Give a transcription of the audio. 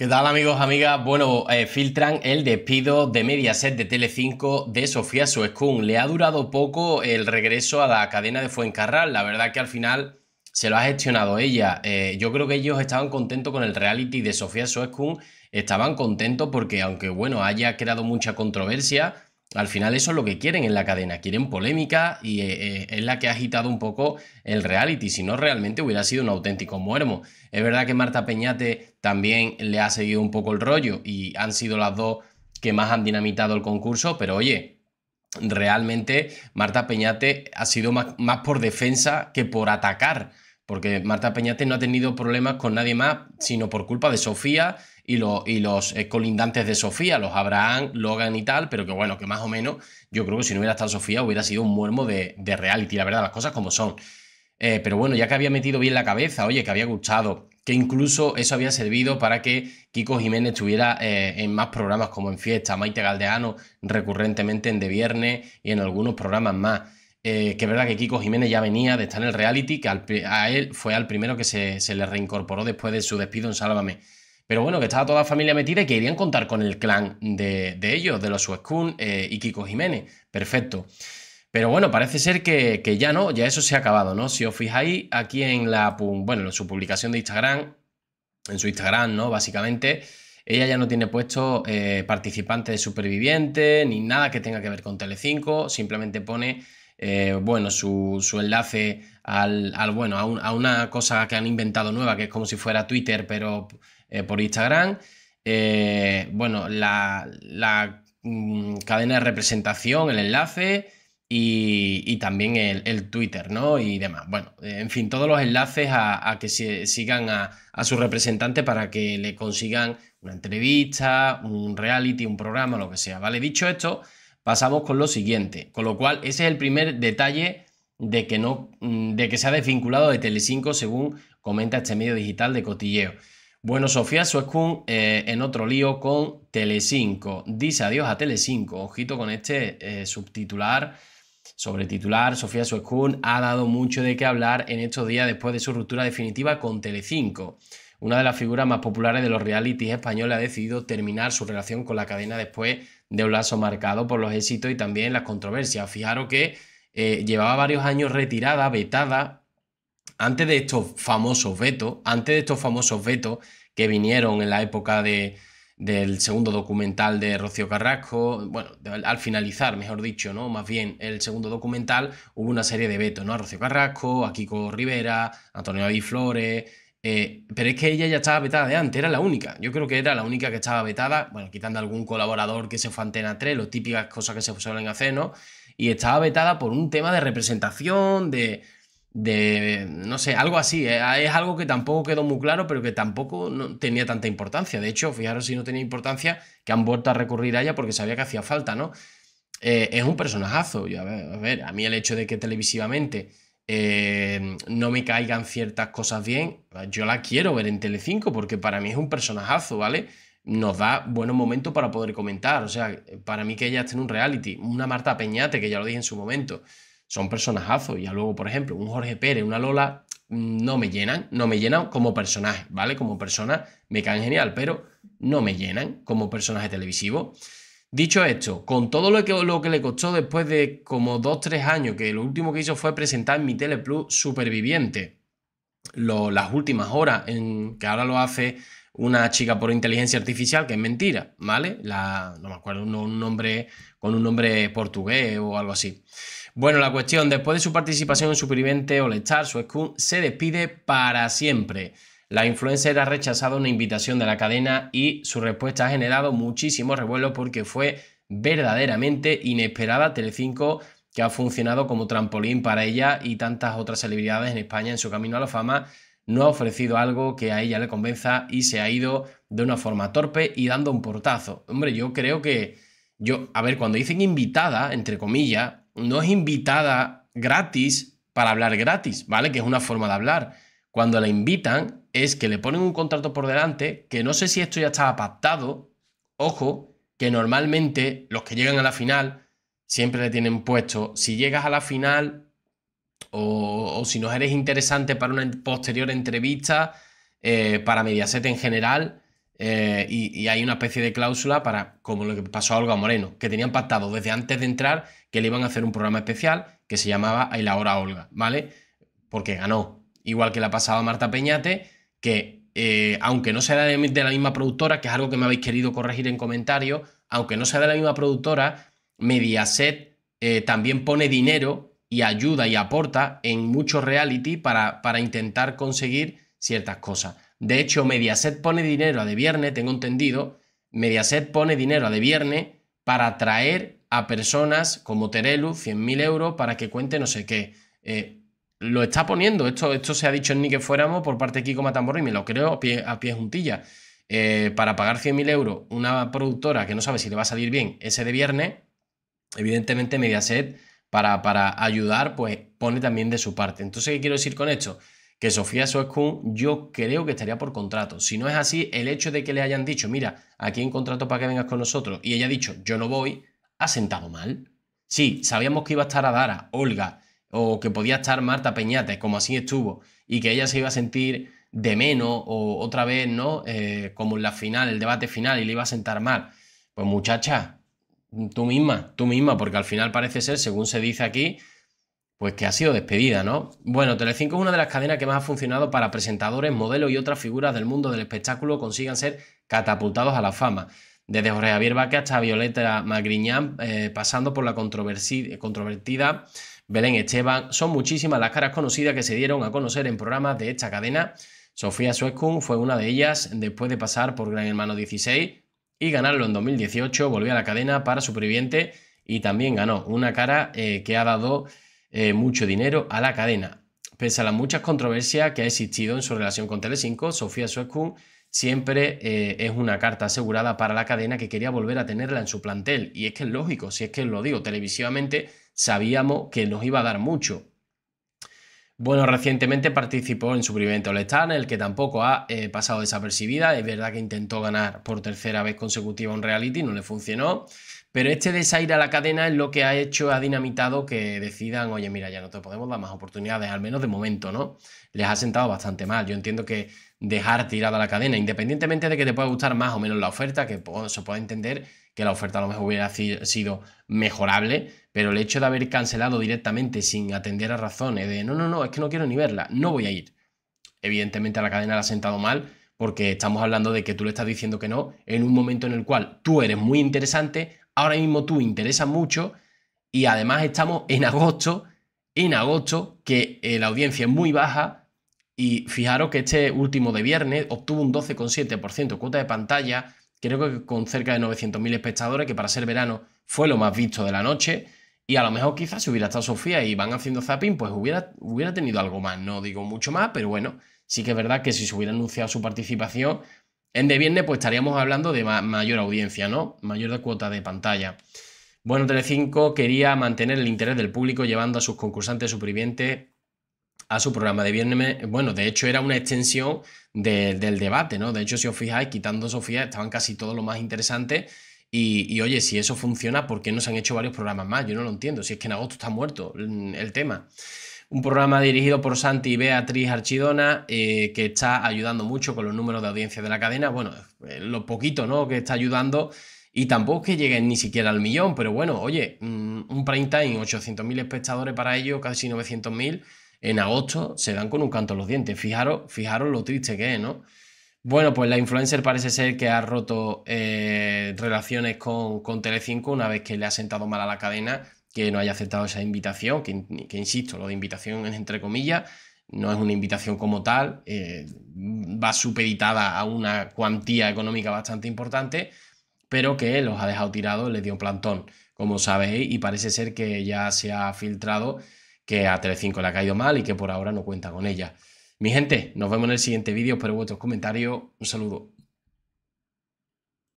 ¿Qué tal amigos, amigas? Bueno, eh, filtran el despido de Mediaset de Telecinco de Sofía suezkun Le ha durado poco el regreso a la cadena de Fuencarral. La verdad que al final se lo ha gestionado ella. Eh, yo creo que ellos estaban contentos con el reality de Sofía Suescún. Estaban contentos porque aunque, bueno, haya creado mucha controversia, al final eso es lo que quieren en la cadena, quieren polémica y eh, eh, es la que ha agitado un poco el reality, si no realmente hubiera sido un auténtico muermo. Es verdad que Marta Peñate también le ha seguido un poco el rollo y han sido las dos que más han dinamitado el concurso, pero oye, realmente Marta Peñate ha sido más por defensa que por atacar porque Marta Peñate no ha tenido problemas con nadie más, sino por culpa de Sofía y, los eh, colindantes de Sofía, los Abraham, Logan y tal, pero que bueno, que más o menos yo creo que si no hubiera estado Sofía hubiera sido un muermo de, reality, la verdad, las cosas como son. Eh, pero bueno, ya que había metido bien la cabeza, oye, que había gustado, que incluso eso había servido para que Kiko Jiménez estuviera eh, en más programas como en Fiesta, Maite Galdeano recurrentemente en De Viernes y en algunos programas más. que es verdad que Kiko Jiménez ya venía de estar en el reality, que a él fue al primero que se, se le reincorporó después de su despido en Sálvame. Pero bueno, que estaba toda la familia metida y querían contar con el clan de, ellos, de los Suezcun eh, y Kiko Jiménez. Perfecto. Pero bueno, parece ser que, ya no, ya eso se ha acabado, ¿no? Si os fijáis aquí en la bueno, su publicación de Instagram, en su Instagram, ¿no? Básicamente, ella ya no tiene puesto eh, participante de superviviente, ni nada que tenga que ver con Telecinco, simplemente pone eh, bueno, su, enlace al, bueno, a, una cosa que han inventado nueva, que es como si fuera Twitter, pero eh, por Instagram. Eh, bueno, la, mm, cadena de representación, el enlace y, también el, Twitter, ¿no? Y demás. Bueno, eh, en fin, todos los enlaces a, que sigan a, a, su representante para que le consigan una entrevista, un reality, un programa, lo que sea, ¿vale? Dicho esto, pasamos con lo siguiente. Con lo cual, ese es el primer detalle de que, no, mm, de que se ha desvinculado de Telecinco según comenta este medio digital de cotilleo. Bueno, Sofía Suescun eh, en otro lío con Telecinco. Dice adiós a Telecinco. Ojito con este eh, subtitular, sobretitular. Sofía Suescun ha dado mucho de qué hablar en estos días después de su ruptura definitiva con Telecinco. Una de las figuras más populares de los realities españoles ha decidido terminar su relación con la cadena después de un lazo marcado por los éxitos y también las controversias. Fijaros que eh, llevaba varios años retirada, vetada antes de estos famosos vetos, antes de estos famosos vetos que vinieron en la época de, del segundo documental de Rocío Carrasco, bueno, al finalizar, mejor dicho, ¿no? Más bien el segundo documental, hubo una serie de vetos, ¿no? A Rocío Carrasco, a Kiko Rivera, a Antonio David Flores, eh, pero es que ella ya estaba vetada de antes, era la única. Yo creo que era la única que estaba vetada, bueno, quitando algún colaborador que se fue a Antena 3, las típicas cosas que se suelen hacer, ¿no? Y estaba vetada por un tema de representación, de de, no sé, algo así. Eh, es algo que tampoco quedó muy claro, pero que tampoco tenía tanta importancia. De hecho, fijaros si no tenía importancia, que han vuelto a recurrir a ella porque sabía que hacía falta, ¿no? Eh, es un personajazo. a, ver, a, mí el hecho de que televisivamente eh, no me caigan ciertas cosas bien, yo la quiero ver en Telecinco porque para mí es un personajazo, ¿vale? Nos da buenos momentos para poder comentar. O sea, para mí que ella esté en un reality, una Marta Peñate, que ya lo dije en su momento son personajazos. Ya luego, por ejemplo, un Jorge Pérez, una Lola, mm, no me llenan, no me llenan como personaje, ¿vale? Como persona me caen genial, pero no me llenan como personaje televisivo. Dicho esto, con todo lo que, lo que le costó después de como 2-3 años, que lo último que hizo fue presentar en mi Teleplus Superviviente, las últimas horas, en, que ahora lo hace una chica por inteligencia artificial, que es mentira, ¿vale? La, no me acuerdo, un nombre con un nombre portugués o algo así. Bueno, la cuestión, después de su participación en Superviviente All Star, Suescun se despide para siempre. La influencer ha rechazado una invitación de la cadena y su respuesta ha generado muchísimo revuelo porque fue verdaderamente inesperada. Telecinco que ha funcionado como trampolín para ella y tantas otras celebridades en España en su camino a la fama, no ha ofrecido algo que a ella le convenza y se ha ido de una forma torpe y dando un portazo. Hombre, yo creo que yo, a ver, cuando dicen invitada, entre comillas, no es invitada gratis para hablar gratis, ¿vale? Que es una forma de hablar. Cuando la invitan es que le ponen un contrato por delante, que no sé si esto ya estaba pactado, ojo, que normalmente los que llegan a la final siempre le tienen puesto, si llegas a la final o, si no eres interesante para una posterior entrevista, eh, para Mediaset en general, eh, y, hay una especie de cláusula para, como lo que pasó a Olga Moreno, que tenían pactado desde antes de entrar que le iban a hacer un programa especial que se llamaba Ay la hora Olga, ¿vale? Porque ganó. Igual que la pasaba Marta Peñate, que eh, aunque no sea de, la misma productora, que es algo que me habéis querido corregir en comentarios, aunque no sea de la misma productora, Mediaset eh, también pone dinero y ayuda y aporta en muchos reality para intentar conseguir ciertas cosas. De hecho, Mediaset pone dinero a De Viernes, tengo entendido, Mediaset pone dinero a De Viernes para atraer a personas como Terelu, 100.000 euros, para que cuente no sé qué. Eh, lo está poniendo, esto, esto se ha dicho en Ni que fuéramos por parte de Kiko Matamborri, y me lo creo a pie, a juntilla. Eh, para pagar 100.000 euros una productora que no sabe si le va a salir bien ese de viernes, evidentemente Mediaset para, para ayudar, pues pone también de su parte. Entonces, ¿qué quiero decir con esto? que Sofía Soskun yo creo que estaría por contrato. Si no es así, el hecho de que le hayan dicho, mira, aquí un contrato para que vengas con nosotros, y ella ha dicho, yo no voy, ha sentado mal. Sí, sabíamos que iba a estar Adara, Olga, o que podía estar Marta Peñate, como así estuvo, y que ella se iba a sentir de menos, o otra vez, ¿no? Eh, como en la final, el debate final, y le iba a sentar mal. Pues muchacha, tú misma, tú misma, porque al final parece ser, según se dice aquí, pues que ha sido despedida, ¿no? Bueno, Telecinco es una de las cadenas que más ha funcionado para presentadores, modelos y otras figuras del mundo del espectáculo consigan ser catapultados a la fama. Desde Jorge Javier Vaca hasta Violeta Magriñán, eh, pasando por la controvertida Belén Esteban, son muchísimas las caras conocidas que se dieron a conocer en programas de esta cadena. Sofía Suescun fue una de ellas después de pasar por Gran Hermano 16 y ganarlo en 2018, volvió a la cadena para Superviviente y también ganó una cara eh, que ha dado eh, mucho dinero a la cadena. Pese a las muchas controversias que ha existido en su relación con Telecinco, Sofía Suezkun siempre eh, es una carta asegurada para la cadena que quería volver a tenerla en su plantel. Y es que es lógico, si es que lo digo, televisivamente sabíamos que nos iba a dar mucho. Bueno, recientemente participó en su primer evento en el que tampoco ha eh, pasado desapercibida. Es verdad que intentó ganar por tercera vez consecutiva un reality, no le funcionó. Pero este desaire a la cadena es lo que ha hecho, ha dinamitado que decidan, oye, mira, ya no te podemos dar más oportunidades, al menos de momento, ¿no? Les ha sentado bastante mal. Yo entiendo que dejar tirada la cadena, independientemente de que te pueda gustar más o menos la oferta, que se puede entender que la oferta a lo mejor hubiera sido mejorable, pero el hecho de haber cancelado directamente sin atender a razones de, no, no, no, es que no quiero ni verla, no voy a ir. Evidentemente a la cadena la ha sentado mal porque estamos hablando de que tú le estás diciendo que no en un momento en el cual tú eres muy interesante, ahora mismo tú interesa mucho y además estamos en agosto, en agosto, que eh, la audiencia es muy baja y fijaros que este último de viernes obtuvo un 12,7% cuota de pantalla, creo que con cerca de 900.000 espectadores, que para ser verano fue lo más visto de la noche. Y a lo mejor quizás si hubiera estado Sofía y van haciendo zapping, pues hubiera, hubiera tenido algo más. No digo mucho más, pero bueno, sí que es verdad que si se hubiera anunciado su participación, en de viernes, pues estaríamos hablando de mayor audiencia, ¿no? Mayor de cuota de pantalla. Bueno, Telecinco quería mantener el interés del público llevando a sus concursantes supervivientes a su programa de viernes. Bueno, de hecho era una extensión del debate, ¿no? De hecho, si os fijáis, quitando Sofía, estaban casi todos los más interesantes. Y, y, oye, si eso funciona, ¿por qué no se han hecho varios programas más? Yo no lo entiendo. Si es que en agosto está muerto el tema un programa dirigido por Santi y Beatriz Archidona, eh, que está ayudando mucho con los números de audiencia de la cadena. Bueno, eh, lo poquito, ¿no? Que está ayudando. Y tampoco que lleguen ni siquiera al millón, pero bueno, oye, mm, un prime time, 800.000 espectadores para ello, casi 900.000, en agosto se dan con un canto los dientes. Fijaros, fijaros lo triste que es, ¿no? Bueno, pues la influencer parece ser que ha roto eh, relaciones con, con Telecinco una vez que le ha sentado mal a la cadena que no haya aceptado esa invitación, que, insisto, lo de invitación es entre comillas, no es una invitación como tal, eh, va supeditada a una cuantía económica bastante importante, pero que los ha dejado tirados, les dio plantón, como sabéis, y parece ser que ya se ha filtrado que a Telecinco le ha caído mal y que por ahora no cuenta con ella. Mi gente, nos vemos en el siguiente vídeo, espero vuestros comentarios, un saludo.